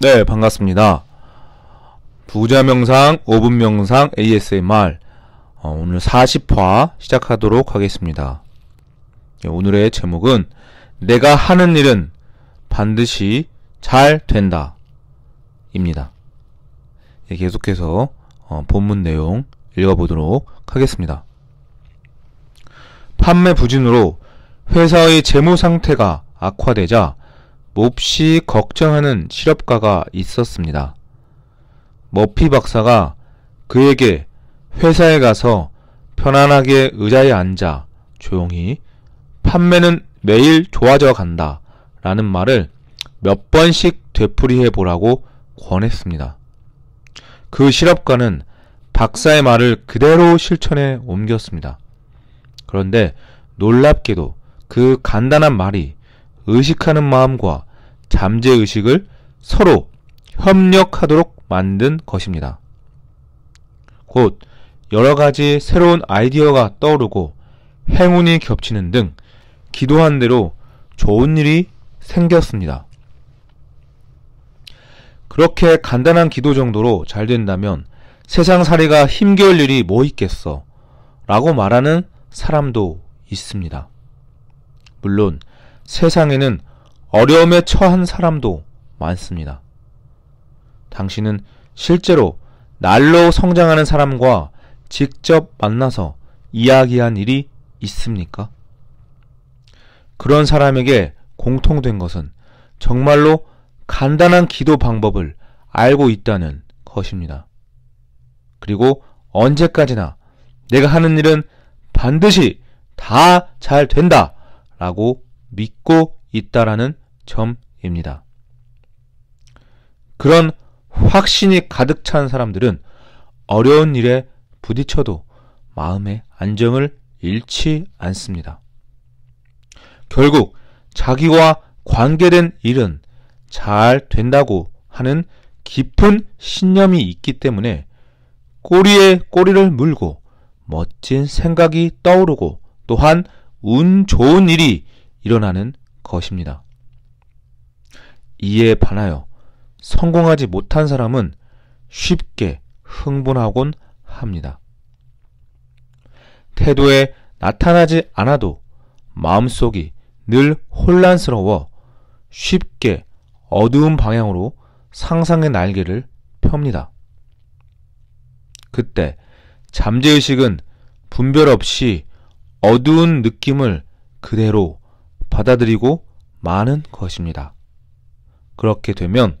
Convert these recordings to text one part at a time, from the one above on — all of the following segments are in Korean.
네, 반갑습니다. 부자 명상, 5분 명상, ASMR. 어, 오늘 40화 시작하도록 하겠습니다. 예, 오늘의 제목은 내가 하는 일은 반드시 잘 된다. 입니다. 예, 계속해서 어, 본문 내용 읽어보도록 하겠습니다. 판매 부진으로 회사의 재무 상태가 악화되자 몹시 걱정하는 실업가가 있었습니다. 머피 박사가 그에게 회사에 가서 편안하게 의자에 앉아 조용히 판매는 매일 좋아져 간다 라는 말을 몇 번씩 되풀이해 보라고 권했습니다. 그 실업가는 박사의 말을 그대로 실천에 옮겼습니다. 그런데 놀랍게도 그 간단한 말이 의식하는 마음과 잠재의식을 서로 협력하도록 만든 것입니다. 곧 여러 가지 새로운 아이디어가 떠오르고 행운이 겹치는 등 기도한 대로 좋은 일이 생겼습니다. 그렇게 간단한 기도 정도로 잘 된다면 세상 살이가 힘겨울 일이 뭐 있겠어 라고 말하는 사람도 있습니다. 물론 세상에는 어려움에 처한 사람도 많습니다. 당신은 실제로 날로 성장하는 사람과 직접 만나서 이야기한 일이 있습니까? 그런 사람에게 공통된 것은 정말로 간단한 기도 방법을 알고 있다는 것입니다. 그리고 언제까지나 내가 하는 일은 반드시 다 잘 된다 라고 믿고 있다라는 점입니다. 그런 확신이 가득 찬 사람들은 어려운 일에 부딪혀도 마음의 안정을 잃지 않습니다. 결국 자기와 관계된 일은 잘 된다고 하는 깊은 신념이 있기 때문에 꼬리에 꼬리를 물고 멋진 생각이 떠오르고 또한 운 좋은 일이 일어나는 것입니다. 이에 반하여 성공하지 못한 사람은 쉽게 흥분하곤 합니다. 태도에 나타나지 않아도 마음속이 늘 혼란스러워 쉽게 어두운 방향으로 상상의 날개를 펴니다 그때 잠재의식은 분별 없이 어두운 느낌을 그대로 받아들이고 많은 것입니다. 그렇게 되면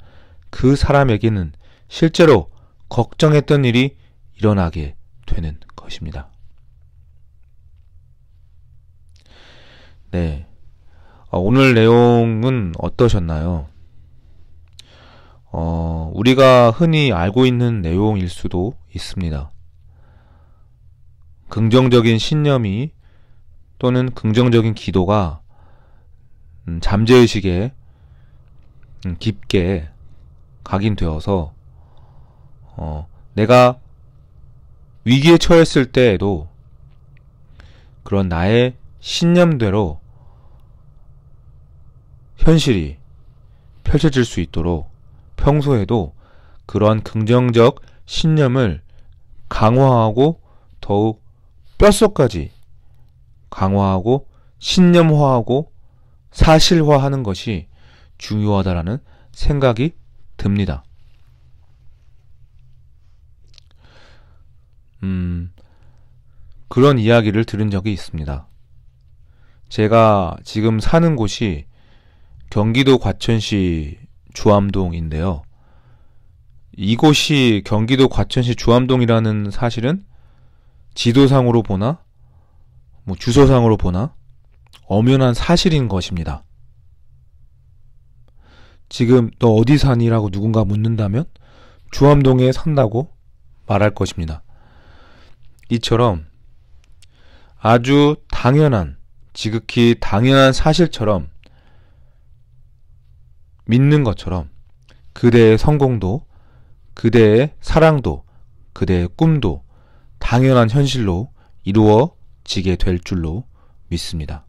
그 사람에게는 실제로 걱정했던 일이 일어나게 되는 것입니다. 네. 어, 오늘 내용은 어떠셨나요? 어, 우리가 흔히 알고 있는 내용일 수도 있습니다. 긍정적인 신념이 또는 긍정적인 기도가 음, 잠재의식에 음, 깊게 각인되어서 어, 내가 위기에 처했을 때에도 그런 나의 신념대로 현실이 펼쳐질 수 있도록 평소에도 그런 긍정적 신념을 강화하고 더욱 뼛속까지 강화하고 신념화하고 사실화하는 것이 중요하다라는 생각이 듭니다. 음, 그런 이야기를 들은 적이 있습니다. 제가 지금 사는 곳이 경기도 과천시 주암동인데요. 이곳이 경기도 과천시 주암동이라는 사실은 지도상으로 보나, 뭐 주소상으로 보나, 엄연한 사실인 것입니다. 지금 너 어디 산이라고 누군가 묻는다면 주암동에 산다고 말할 것입니다. 이처럼 아주 당연한, 지극히 당연한 사실처럼 믿는 것처럼 그대의 성공도, 그대의 사랑도, 그대의 꿈도 당연한 현실로 이루어지게 될 줄로 믿습니다.